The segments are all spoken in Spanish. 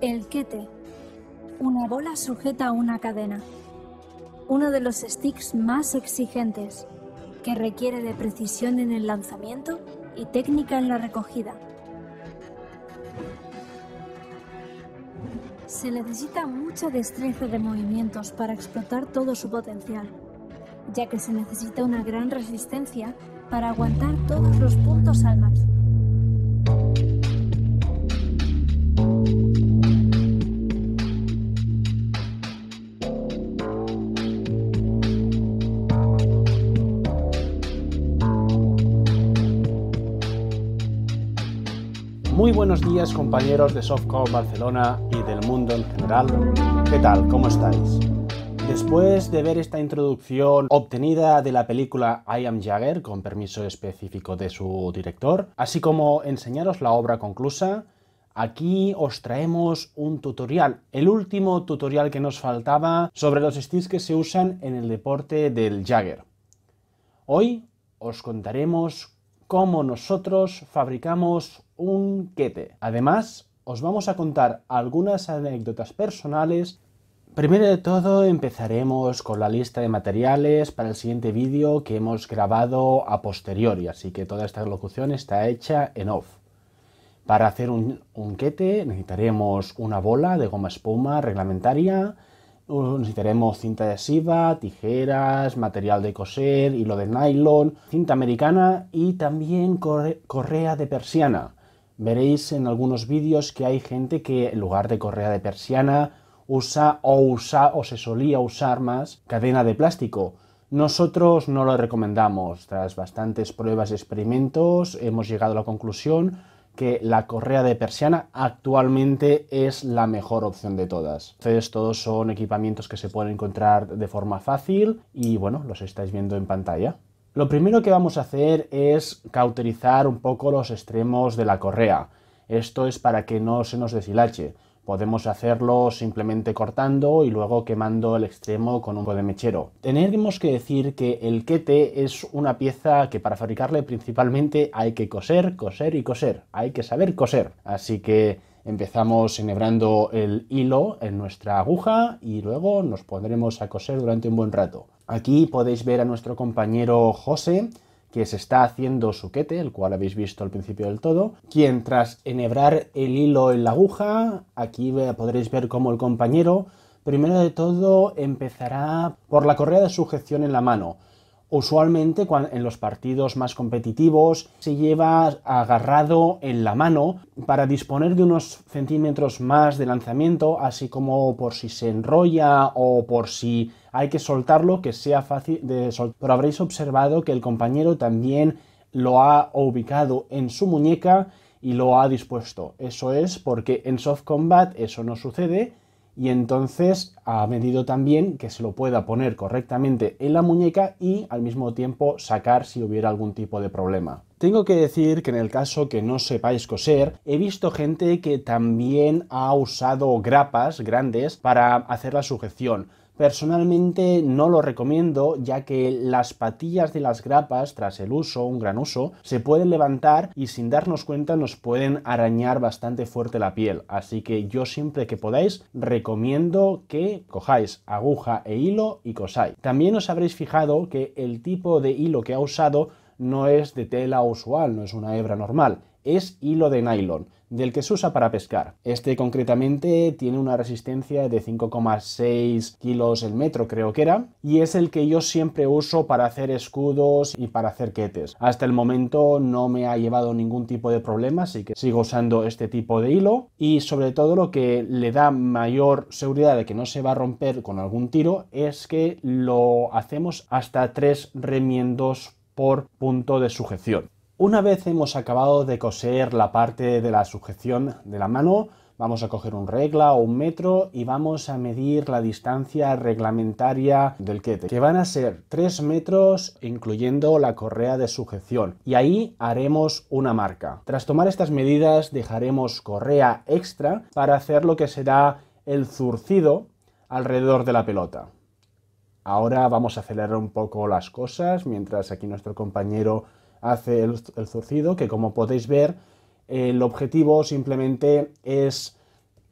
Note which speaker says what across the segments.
Speaker 1: El Kete, una bola sujeta a una cadena, uno de los sticks más exigentes, que requiere de precisión en el lanzamiento y técnica en la recogida. Se necesita mucha destreza de movimientos para explotar todo su potencial, ya que se necesita una gran resistencia para aguantar todos los puntos al máximo. buenos días compañeros de Softcore Barcelona y del mundo en general. ¿Qué tal? ¿Cómo estáis? Después de ver esta introducción obtenida de la película I Am Jagger, con permiso específico de su director, así como enseñaros la obra conclusa, aquí os traemos un tutorial, el último tutorial que nos faltaba sobre los sticks que se usan en el deporte del Jagger. Hoy os contaremos cómo nosotros fabricamos un quete. Además, os vamos a contar algunas anécdotas personales. Primero de todo empezaremos con la lista de materiales para el siguiente vídeo que hemos grabado a posteriori, así que toda esta locución está hecha en off. Para hacer un, un quete necesitaremos una bola de goma espuma reglamentaria, necesitaremos cinta adhesiva, tijeras, material de coser, hilo de nylon, cinta americana y también correa de persiana. Veréis en algunos vídeos que hay gente que en lugar de correa de persiana usa o usa o se solía usar más cadena de plástico. Nosotros no lo recomendamos. Tras bastantes pruebas y experimentos hemos llegado a la conclusión que la correa de persiana actualmente es la mejor opción de todas. Entonces todos son equipamientos que se pueden encontrar de forma fácil y bueno, los estáis viendo en pantalla. Lo primero que vamos a hacer es cauterizar un poco los extremos de la correa. Esto es para que no se nos deshilache. Podemos hacerlo simplemente cortando y luego quemando el extremo con un poco de mechero. Tenemos que decir que el quete es una pieza que para fabricarle principalmente hay que coser, coser y coser. Hay que saber coser. Así que empezamos enhebrando el hilo en nuestra aguja y luego nos pondremos a coser durante un buen rato. Aquí podéis ver a nuestro compañero José que se está haciendo Suquete, el cual habéis visto al principio del todo, quien tras enhebrar el hilo en la aguja, aquí podréis ver cómo el compañero, primero de todo empezará por la correa de sujeción en la mano, usualmente en los partidos más competitivos se lleva agarrado en la mano para disponer de unos centímetros más de lanzamiento, así como por si se enrolla o por si hay que soltarlo, que sea fácil de soltar. Pero habréis observado que el compañero también lo ha ubicado en su muñeca y lo ha dispuesto. Eso es porque en soft combat eso no sucede y entonces ha medido también que se lo pueda poner correctamente en la muñeca y al mismo tiempo sacar si hubiera algún tipo de problema. Tengo que decir que en el caso que no sepáis coser, he visto gente que también ha usado grapas grandes para hacer la sujeción. Personalmente no lo recomiendo ya que las patillas de las grapas tras el uso, un gran uso, se pueden levantar y sin darnos cuenta nos pueden arañar bastante fuerte la piel. Así que yo siempre que podáis recomiendo que cojáis aguja e hilo y cosáis. También os habréis fijado que el tipo de hilo que ha usado no es de tela usual, no es una hebra normal es hilo de nylon, del que se usa para pescar. Este concretamente tiene una resistencia de 5,6 kilos el metro, creo que era, y es el que yo siempre uso para hacer escudos y para hacer quetes. Hasta el momento no me ha llevado ningún tipo de problema, así que sigo usando este tipo de hilo y sobre todo lo que le da mayor seguridad de que no se va a romper con algún tiro es que lo hacemos hasta tres remiendos por punto de sujeción. Una vez hemos acabado de coser la parte de la sujeción de la mano, vamos a coger un regla o un metro y vamos a medir la distancia reglamentaria del quete, que van a ser 3 metros incluyendo la correa de sujeción. Y ahí haremos una marca. Tras tomar estas medidas dejaremos correa extra para hacer lo que será el zurcido alrededor de la pelota. Ahora vamos a acelerar un poco las cosas mientras aquí nuestro compañero hace el, zurcido, que como podéis ver, el objetivo simplemente es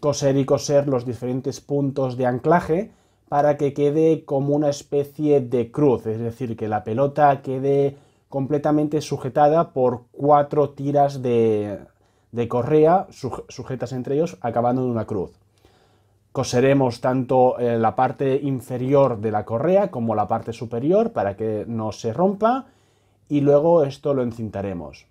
Speaker 1: coser y coser los diferentes puntos de anclaje para que quede como una especie de cruz, es decir, que la pelota quede completamente sujetada por cuatro tiras de, de correa sujetas entre ellos, acabando en una cruz. Coseremos tanto eh, la parte inferior de la correa como la parte superior para que no se rompa y luego esto lo encintaremos.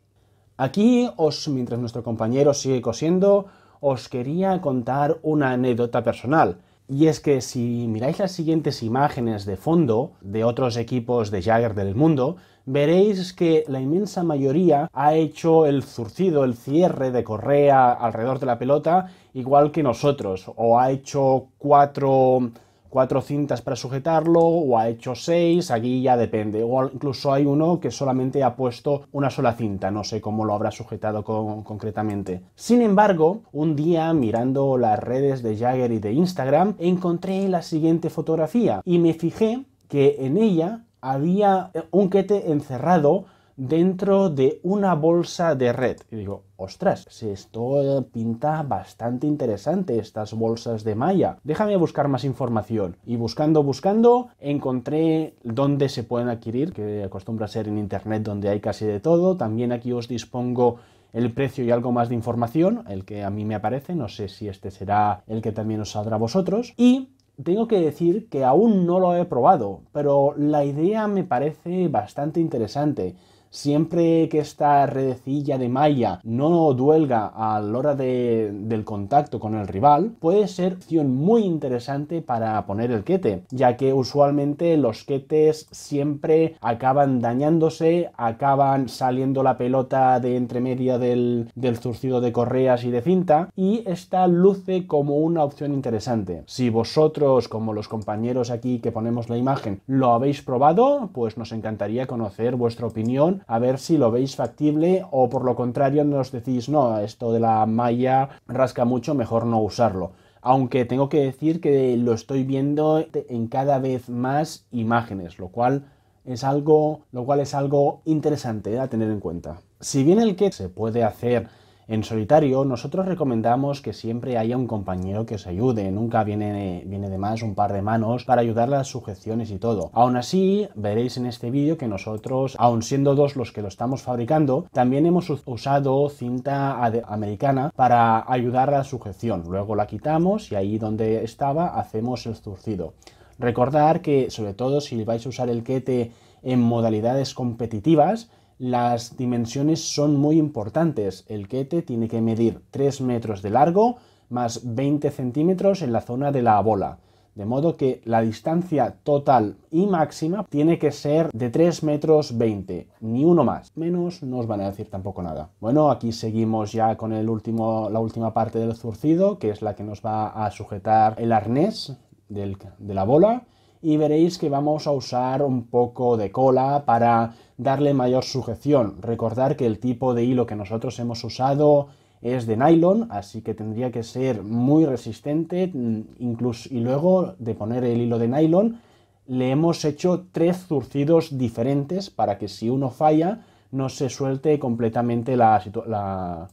Speaker 1: Aquí, os, mientras nuestro compañero sigue cosiendo, os quería contar una anécdota personal. Y es que si miráis las siguientes imágenes de fondo de otros equipos de Jagger del mundo, veréis que la inmensa mayoría ha hecho el zurcido, el cierre de correa alrededor de la pelota, igual que nosotros, o ha hecho cuatro cuatro cintas para sujetarlo o ha hecho seis, aquí ya depende. O incluso hay uno que solamente ha puesto una sola cinta, no sé cómo lo habrá sujetado concretamente. Sin embargo, un día mirando las redes de Jagger y de Instagram, encontré la siguiente fotografía y me fijé que en ella había un quete encerrado dentro de una bolsa de red. Y digo, ostras, esto eh, pinta bastante interesante estas bolsas de malla. Déjame buscar más información. Y buscando, buscando, encontré dónde se pueden adquirir, que acostumbra ser en internet donde hay casi de todo. También aquí os dispongo el precio y algo más de información, el que a mí me aparece, no sé si este será el que también os saldrá a vosotros. Y tengo que decir que aún no lo he probado, pero la idea me parece bastante interesante. Siempre que esta redecilla de malla no duelga a la hora del contacto con el rival, puede ser opción muy interesante para poner el quete, ya que usualmente los quetes siempre acaban dañándose, acaban saliendo la pelota de entremedia del, del zurcido de correas y de cinta, y esta luce como una opción interesante. Si vosotros, como los compañeros aquí que ponemos la imagen, lo habéis probado, pues nos encantaría conocer vuestra opinión a ver si lo veis factible o por lo contrario nos decís, no, esto de la malla rasca mucho, mejor no usarlo aunque tengo que decir que lo estoy viendo en cada vez más imágenes, lo cual es algo, lo cual es algo interesante a tener en cuenta. Si bien el que se puede hacer en solitario, nosotros recomendamos que siempre haya un compañero que os ayude, nunca viene, viene de más un par de manos para ayudar las sujeciones y todo. Aún así, veréis en este vídeo que nosotros, aun siendo dos los que lo estamos fabricando, también hemos usado cinta americana para ayudar a la sujeción. Luego la quitamos y ahí donde estaba hacemos el zurcido. Recordar que, sobre todo si vais a usar el kete en modalidades competitivas, las dimensiones son muy importantes. El kete tiene que medir 3 metros de largo más 20 centímetros en la zona de la bola. De modo que la distancia total y máxima tiene que ser de 3 metros 20, ni uno más. Menos no os van a decir tampoco nada. Bueno, aquí seguimos ya con último, la última parte del zurcido, que es la que nos va a sujetar el arnés de la bola y veréis que vamos a usar un poco de cola para darle mayor sujeción. Recordar que el tipo de hilo que nosotros hemos usado es de nylon, así que tendría que ser muy resistente, mm, incluso y luego de poner el hilo de nylon le hemos hecho tres zurcidos diferentes para que si uno falla no se suelte completamente la, la,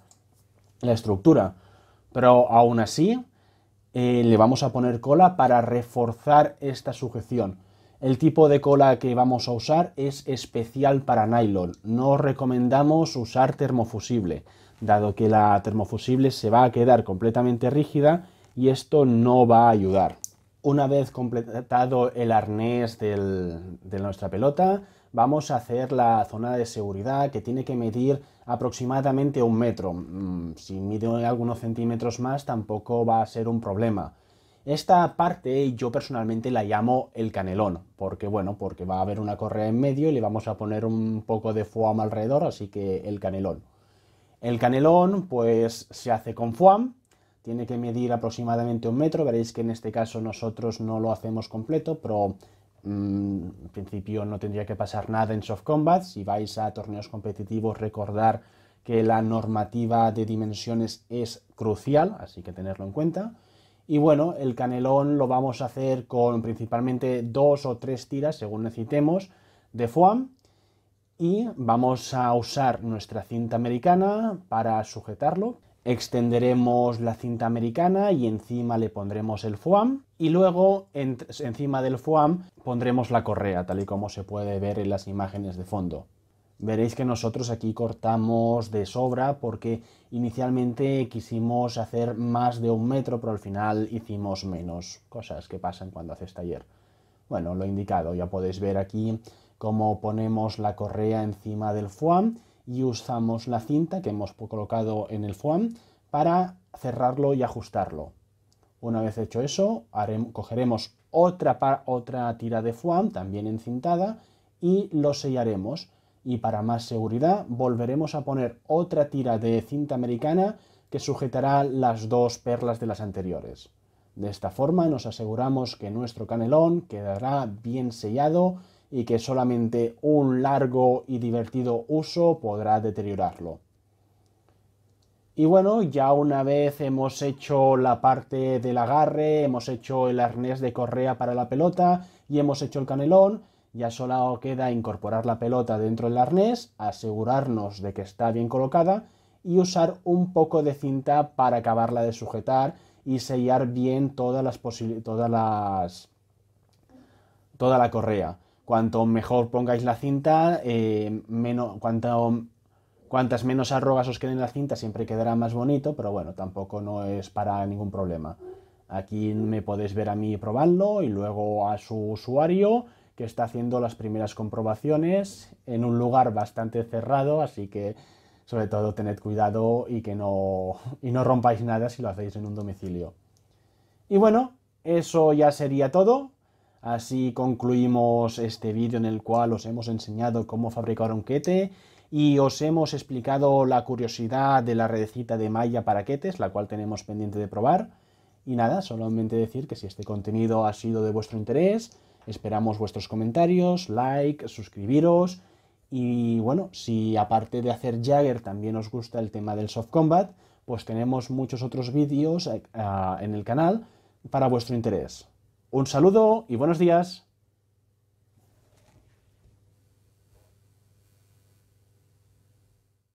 Speaker 1: la estructura. Pero aún así, eh, le vamos a poner cola para reforzar esta sujeción. El tipo de cola que vamos a usar es especial para nylon. No recomendamos usar termofusible, dado que la termofusible se va a quedar completamente rígida y esto no va a ayudar. Una vez completado el arnés de nuestra pelota, vamos a hacer la zona de seguridad que tiene que medir aproximadamente un metro. Mm, si mide algunos centímetros más tampoco va a ser un problema. Esta parte yo personalmente la llamo el canelón, porque bueno, porque va a haber una correa en medio y le vamos a poner un poco de foam alrededor, así que el canelón. El canelón pues se hace con foam, tiene que medir aproximadamente un metro, veréis que en este caso nosotros no lo hacemos completo, pero Mm, en principio no tendría que pasar nada en soft combat. Si vais a torneos competitivos, recordar que la normativa de dimensiones es crucial, así que tenerlo en cuenta. Y bueno, el canelón lo vamos a hacer con principalmente dos o tres tiras, según necesitemos, de foam. Y vamos a usar nuestra cinta americana para sujetarlo extenderemos la cinta americana y encima le pondremos el foam y luego encima del foam pondremos la correa tal y como se puede ver en las imágenes de fondo. Veréis que nosotros aquí cortamos de sobra porque inicialmente quisimos hacer más de un metro pero al final hicimos menos cosas que pasan cuando haces taller. Bueno, lo he indicado, ya podéis ver aquí cómo ponemos la correa encima del foam y usamos la cinta que hemos colocado en el fuam para cerrarlo y ajustarlo. Una vez hecho eso, cogeremos otra, otra tira de fuam también encintada, y lo sellaremos. Y para más seguridad, volveremos a poner otra tira de cinta americana que sujetará las dos perlas de las anteriores. De esta forma nos aseguramos que nuestro canelón quedará bien sellado y que solamente un largo y divertido uso podrá deteriorarlo. Y bueno, ya una vez hemos hecho la parte del agarre, hemos hecho el arnés de correa para la pelota y hemos hecho el canelón, ya solo queda incorporar la pelota dentro del arnés, asegurarnos de que está bien colocada y usar un poco de cinta para acabarla de sujetar y sellar bien todas las, todas las toda la correa. Cuanto mejor pongáis la cinta, eh, menos, cuantas menos arrugas os queden en la cinta, siempre quedará más bonito, pero bueno, tampoco no es para ningún problema. Aquí me podéis ver a mí probarlo y luego a su usuario que está haciendo las primeras comprobaciones en un lugar bastante cerrado, así que sobre todo tened cuidado y que no, y no rompáis nada si lo hacéis en un domicilio. Y bueno, eso ya sería todo. Así concluimos este vídeo en el cual os hemos enseñado cómo fabricar un quete y os hemos explicado la curiosidad de la redecita de malla para quetes, la cual tenemos pendiente de probar. Y nada, solamente decir que si este contenido ha sido de vuestro interés, esperamos vuestros comentarios, like, suscribiros. Y bueno, si aparte de hacer Jagger también os gusta el tema del soft combat, pues tenemos muchos otros vídeos eh, en el canal para vuestro interés. Un saludo y buenos días.